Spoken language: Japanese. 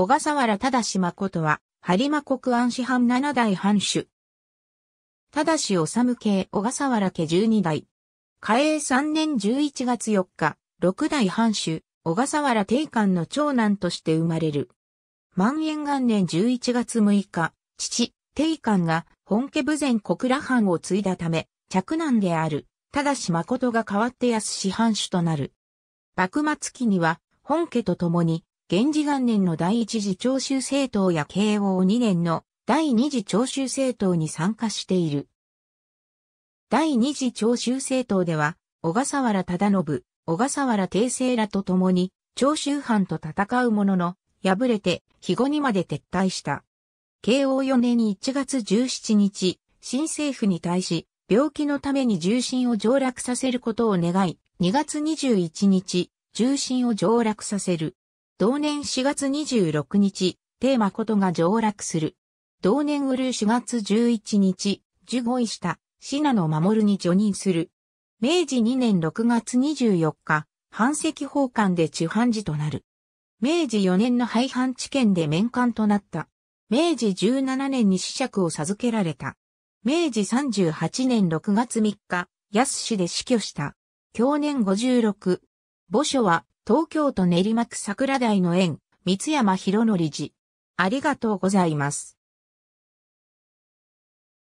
小笠原忠誠は、播磨国安市藩七代藩主。忠治治系小笠原家十二代。嘉永三年十一月四日、六代藩主、小笠原定官の長男として生まれる。万延元年十一月六日、父、定官が本家武前小倉藩を継いだため、嫡男である、忠誠が代わって安市藩主となる。幕末期には、本家と共に、源氏元年の第一次長州政党や慶応2年の第二次長州政党に参加している。第二次長州政党では、小笠原忠信、小笠原定政らと共に、長州藩と戦うものの、敗れて、肥後にまで撤退した。慶応4年1月17日、新政府に対し、病気のために重心を上落させることを願い、2月21日、重心を上落させる。同年4月26日、テーマことが上落する。同年うる4月11日、受護医した、信濃守に除任する。明治2年6月24日、藩籍奉還で中藩事となる。明治4年の廃藩置県で面官となった。明治17年に子爵を授けられた。明治38年6月3日、安市で死去した。去年56。墓所は東京都練馬区桜台の園、三山博則寺。ありがとうございます。